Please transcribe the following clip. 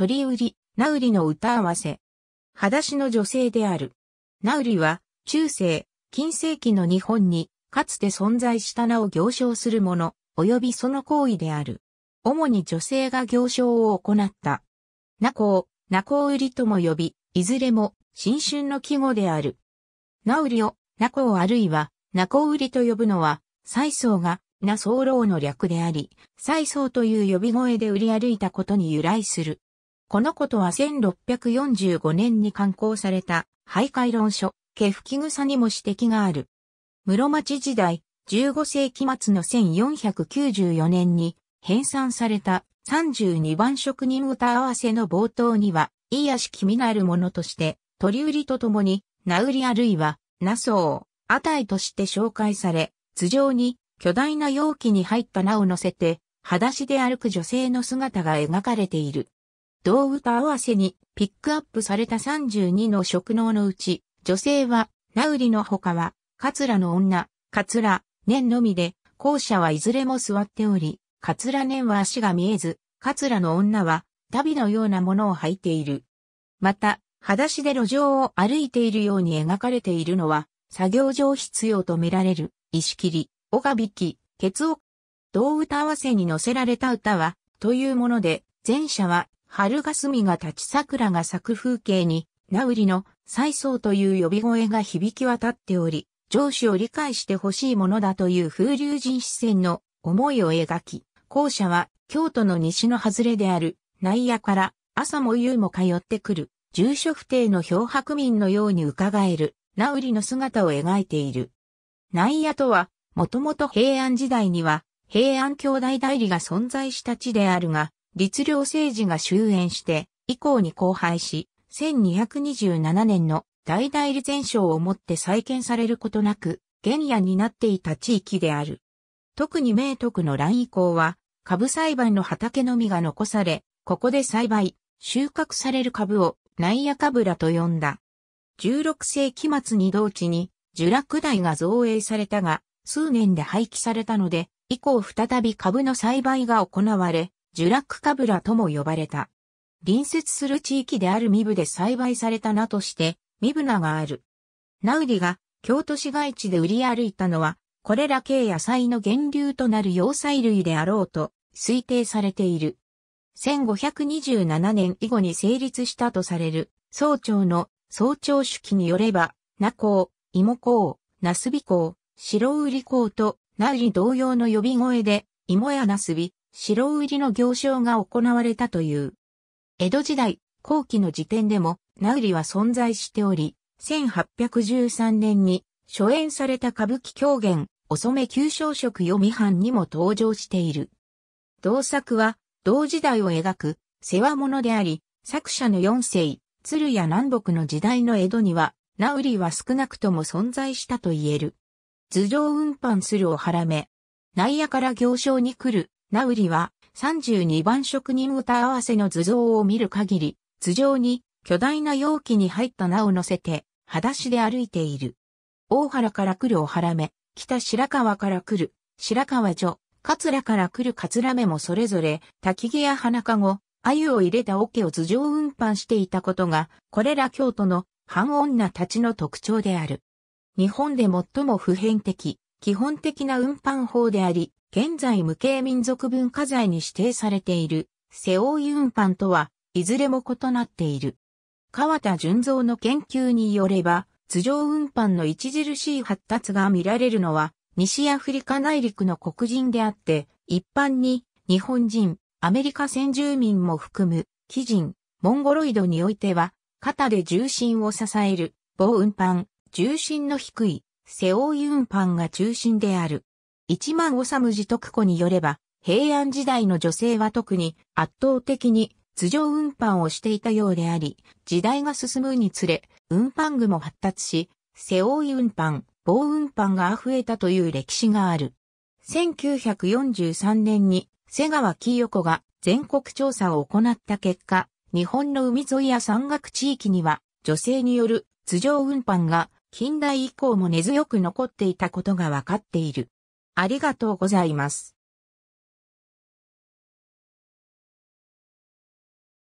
鳥売り、ナウリの歌合わせ。裸足の女性である。ナウリは、中世、近世紀の日本に、かつて存在した名を行商する者、及びその行為である。主に女性が行商を行った。ナコを、ナコ売りとも呼び、いずれも、新春の季語である。ナウリを、ナコをあるいは、ナコ売りと呼ぶのは、蔡宗が、ナソウロウの略であり、蔡宗という呼び声で売り歩いたことに由来する。このことは1645年に刊行された、徘徊論書、毛吹草にも指摘がある。室町時代、15世紀末の1494年に、編纂された32番職人歌合わせの冒頭には、いやし気味なるものとして、鳥売りとともに、なうりあるいは、なそう、あたいとして紹介され、頭上に巨大な容器に入った名を乗せて、裸足で歩く女性の姿が描かれている。同歌合わせにピックアップされた32の職能のうち、女性は、ナウリの他は、カツラの女、カツラ、年のみで、後者はいずれも座っており、カツラ年は足が見えず、カツラの女は、ダビのようなものを履いている。また、裸足で路上を歩いているように描かれているのは、作業上必要と見られる、石切り、オガビキ、ケツオ。同歌合わせに乗せられた歌は、というもので、前者は春霞が立ち桜が咲く風景に、ナウリの再草という呼び声が響き渡っており、上司を理解してほしいものだという風流人視線の思いを描き、校舎は京都の西の外れである内野から朝も夕も通ってくる住所不定の漂白民のように伺える名売りの姿を描いている。内野とは、もともと平安時代には平安兄弟代理が存在した地であるが、律令政治が終焉して、以降に荒廃し、1227年の大代理前哨をもって再建されることなく、原野になっていた地域である。特に明徳の乱以降は、株栽培の畑のみが残され、ここで栽培、収穫される株を内野株らと呼んだ。16世紀末に同地に、樹落台が造営されたが、数年で廃棄されたので、以降再び株の栽培が行われ、ジュラックカブラとも呼ばれた。隣接する地域であるミブで栽培された名として、ミブナがある。ナウリが京都市街地で売り歩いたのは、これら系野菜の源流となる要塞類であろうと推定されている。1527年以後に成立したとされる、総長の総長主記によれば、ナコウ、イモコウ、ナスビコウ、シロウリコウと、ナウリ同様の呼び声で、イモやナスビ、白売りの行商が行われたという。江戸時代後期の時点でも、名売りは存在しており、1813年に初演された歌舞伎狂言、染め旧小食読み版にも登場している。同作は、同時代を描く、世話物であり、作者の四世、鶴や南北の時代の江戸には、ナウリは少なくとも存在したと言える。頭上運搬するをはらめ、内野から行商に来る、ナウリは32番職人歌合わせの図像を見る限り、頭上に巨大な容器に入った名を乗せて、裸足で歩いている。大原から来るお原目、北白川から来る白川女、桂から来る桂目もそれぞれ、滝毛や花籠、鮎を入れた桶を頭上運搬していたことが、これら京都の半女たちの特徴である。日本で最も普遍的、基本的な運搬法であり、現在無形民族文化財に指定されている、背負い運搬とは、いずれも異なっている。川田純三の研究によれば、頭上運搬の著しい発達が見られるのは、西アフリカ内陸の黒人であって、一般に、日本人、アメリカ先住民も含む、基人、モンゴロイドにおいては、肩で重心を支える、棒運搬、重心の低い、セオユンパンが中心である。一万治寺徳子によれば、平安時代の女性は特に圧倒的に頭上運搬をしていたようであり、時代が進むにつれ、運搬具も発達し、背負い運搬、棒運搬が溢れたという歴史がある。1943年に瀬川清子が全国調査を行った結果、日本の海沿いや山岳地域には女性による頭上運搬が近代以降も根強く残っていたことがわかっている。ありがとうございます。